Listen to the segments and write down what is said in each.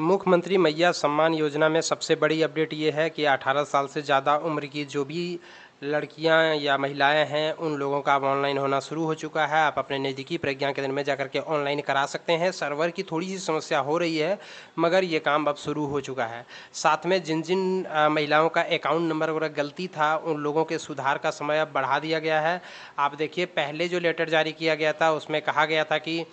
मुख्यमंत्री मैया सम्मान योजना में सबसे बड़ी अपडेट ये है कि 18 साल से ज़्यादा उम्र की जो भी लड़कियां या महिलाएं हैं उन लोगों का अब ऑनलाइन होना शुरू हो चुका है आप अपने नज़दीकी प्रज्ञा केंद्र में जाकर के ऑनलाइन करा सकते हैं सर्वर की थोड़ी सी समस्या हो रही है मगर ये काम अब शुरू हो चुका है साथ में जिन जिन महिलाओं का अकाउंट नंबर वगैरह गलती था उन लोगों के सुधार का समय अब बढ़ा दिया गया है आप देखिए पहले जो लेटर जारी किया गया था उसमें कहा गया था कि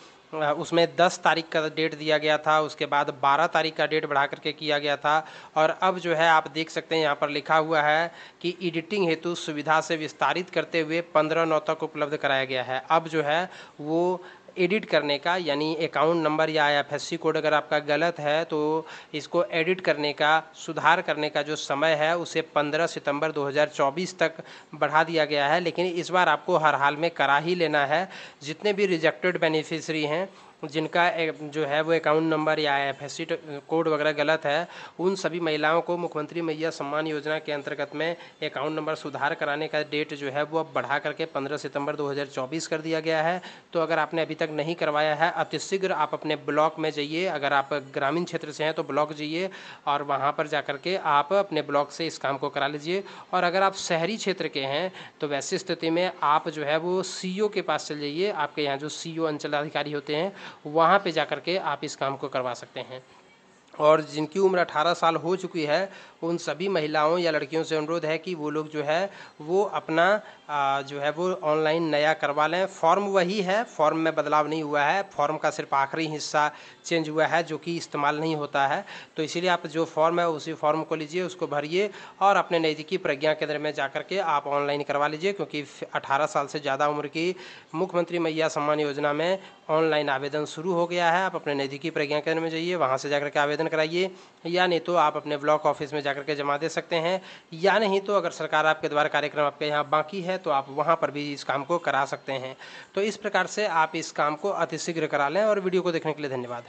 उसमें 10 तारीख का डेट दिया गया था उसके बाद 12 तारीख का डेट बढ़ा करके किया गया था और अब जो है आप देख सकते हैं यहाँ पर लिखा हुआ है कि एडिटिंग हेतु सुविधा से विस्तारित करते हुए 15 नौ तक उपलब्ध कराया गया है अब जो है वो एडिट करने का यानी अकाउंट नंबर या सी कोड अगर आपका गलत है तो इसको एडिट करने का सुधार करने का जो समय है उसे 15 सितंबर 2024 तक बढ़ा दिया गया है लेकिन इस बार आपको हर हाल में करा ही लेना है जितने भी रिजेक्टेड बेनिफिशरी हैं जिनका जो है वो अकाउंट नंबर या एफ कोड वगैरह गलत है उन सभी महिलाओं को मुख्यमंत्री मैया सम्मान योजना के अंतर्गत में अकाउंट नंबर सुधार कराने का डेट जो है वो अब बढ़ा करके 15 सितंबर 2024 कर दिया गया है तो अगर आपने अभी तक नहीं करवाया है अतिशीघ्र आप अपने ब्लॉक में जाइए अगर आप ग्रामीण क्षेत्र से हैं तो ब्लॉक जाइए और वहाँ पर जा के आप अपने ब्लॉक से इस काम को करा लीजिए और अगर आप शहरी क्षेत्र के हैं तो वैसी स्थिति में आप जो है वो सी के पास चले जाइए आपके यहाँ जो सी अंचलाधिकारी होते हैं वहाँ पे जा के आप इस काम को करवा सकते हैं और जिनकी उम्र 18 साल हो चुकी है उन सभी महिलाओं या लड़कियों से अनुरोध है कि वो लोग जो है वो अपना जो है वो ऑनलाइन नया करवा लें फॉर्म वही है फॉर्म में बदलाव नहीं हुआ है फॉर्म का सिर्फ आखिरी हिस्सा चेंज हुआ है जो कि इस्तेमाल नहीं होता है तो इसीलिए आप जो फॉर्म है उसी फॉर्म को लीजिए उसको भरिए और अपने नज़दीकी प्रज्ञा केंद्र में जा के आप ऑनलाइन करवा लीजिए क्योंकि अठारह साल से ज़्यादा उम्र की मुख्यमंत्री मैया सम्मान योजना में ऑनलाइन आवेदन शुरू हो गया है आप अपने नज़दीकी प्रज्ञा केंद्र में जाइए वहाँ से जा के आवेदन आवेदन कराइए या नहीं तो आप अपने ब्लॉक ऑफिस में जाकर के जमा दे सकते हैं या नहीं तो अगर सरकार आपके द्वारा कार्यक्रम आपके यहाँ बाकी है तो आप वहाँ पर भी इस काम को करा सकते हैं तो इस प्रकार से आप इस काम को अतिशीघ्र करा लें और वीडियो को देखने के लिए धन्यवाद